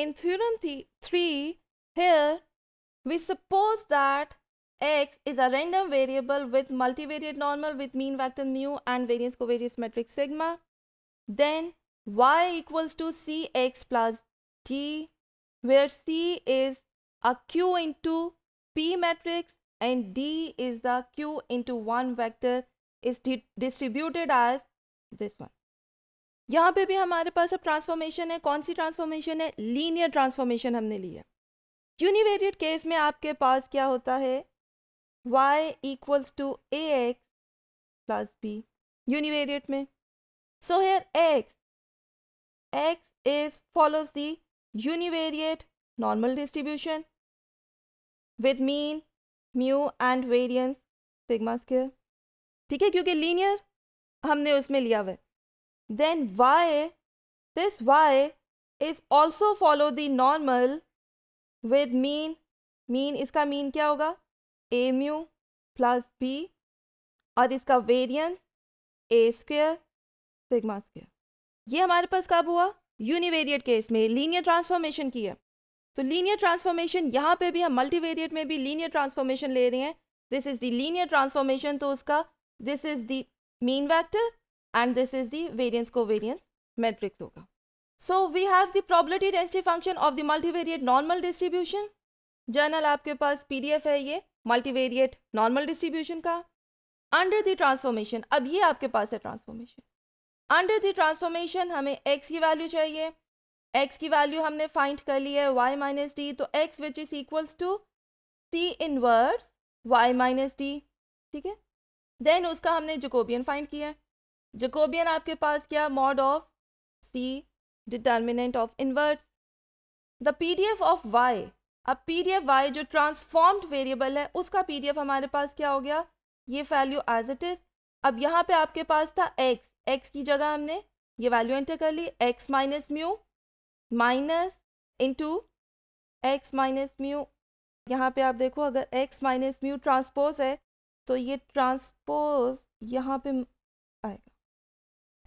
In theorem th 3, here we suppose that x is a random variable with multivariate normal with mean vector mu and variance covariance matrix sigma. Then y equals to cx plus d, where c is a q into p matrix and d is the q into 1 vector is distributed as this one. यहाँ पे भी हमारे पास अब transformation है कौन सी transformation है linear transformation हमने ली है यूनिवेरिएट केस में आपके पास क्या होता है y equals to A X plus B univariate में so here x x is follows the univariate normal distribution with mean mu and variance sigma square ठीक है क्योंकि लीनियर हमने उसमें लिया हुआ है then y, this y is also follow the normal with mean, mean इसका mean क्या होगा ए म्यू प्लस बी और इसका variance A square sigma square ये हमारे पास कब हुआ यूनिवेरिएट केस में लीनियर ट्रांसफॉर्मेशन की है तो लीनियर ट्रांसफॉर्मेशन यहाँ पे भी हम मल्टीवेरिएट में भी लीनियर ट्रांसफॉर्मेशन ले रहे हैं this is the linear transformation तो उसका this is the mean vector and this is the variance covariance matrix होगा so we have the probability density function of the multivariate normal distribution general आपके पास P D F है ये multivariate normal distribution का under the transformation अब ये आपके पास है ट्रांसफॉर्मेशन अंडर द ट्रांसफॉर्मेशन हमें एक्स की वैल्यू चाहिए एक्स की वैल्यू हमने फाइंड कर ली है वाई माइनस डी तो X which is equals to C inverse Y minus D ठीक है देन उसका हमने जोकोबियन फाइंड किया है जकोबियन आपके पास क्या mod of C determinant of inverse the P D F of Y अब पी डी एफ वाई जो ट्रांसफॉर्म्ड वेरिएबल है उसका पी डी एफ हमारे पास क्या हो गया ये वैल्यू एज इट इज अब यहाँ पे आपके पास था एक्स एक्स की जगह हमने ये वैल्यू एंटर कर ली X minus mu minus into X minus mu यहाँ पे आप देखो अगर एक्स माइनस म्यू ट्रांसपोज है तो ये ट्रांसपोज यहाँ पे आएगा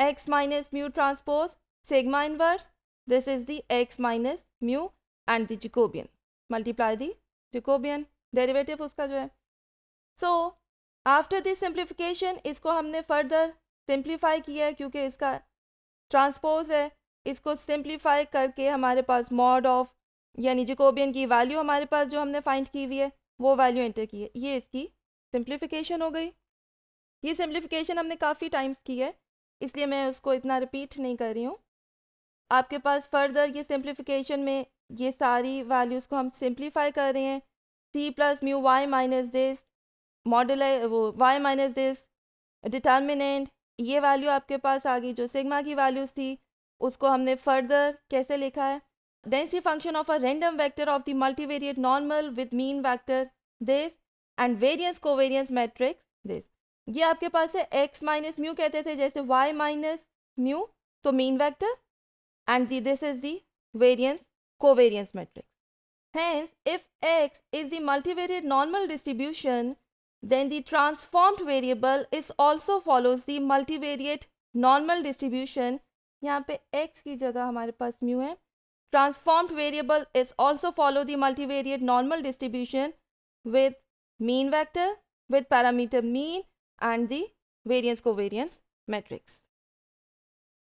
x minus mu transpose sigma inverse. This is the x minus mu and the Jacobian. Multiply the Jacobian derivative उसका जो है. So आफ्टर दिस सिंप्लीफिकेशन इसको हमने फर्दर सिंप्लीफाई किया है क्योंकि इसका ट्रांसपोज है इसको सिंप्लीफाई करके हमारे पास मॉड ऑफ यानी जिकोबियन की वैल्यू हमारे पास जो हमने फाइंड की हुई है वो वैल्यू एंटर की है ये इसकी सिंप्लीफिकेशन हो गई ये सिंप्लीफिकेशन हमने काफ़ी टाइम्स की है इसलिए मैं उसको इतना रिपीट नहीं कर रही हूँ आपके पास फर्दर ये सिंप्लीफिकेशन में ये सारी वैल्यूज़ को हम सिंप्लीफाई कर रहे हैं C plus mu Y minus this model वो वाई माइनस दिस डिटर्मिनेंट ये वैल्यू आपके पास आ गई जो सिग्मा की वैल्यूज़ थी उसको हमने फर्दर कैसे लिखा है density function of a random vector of the multivariate normal with mean vector this and variance variance matrix this ये आपके पास है एक्स माइनस म्यू कहते थे जैसे वाई माइनस म्यू तो mean vector and the this is the variance covariance matrix hence if X is the multivariate normal distribution then the transformed variable is also follows the multivariate normal distribution यहाँ पे X की जगह हमारे पास mu है transformed variable is also follow the multivariate normal distribution with mean vector with parameter mean and the variance covariance matrix.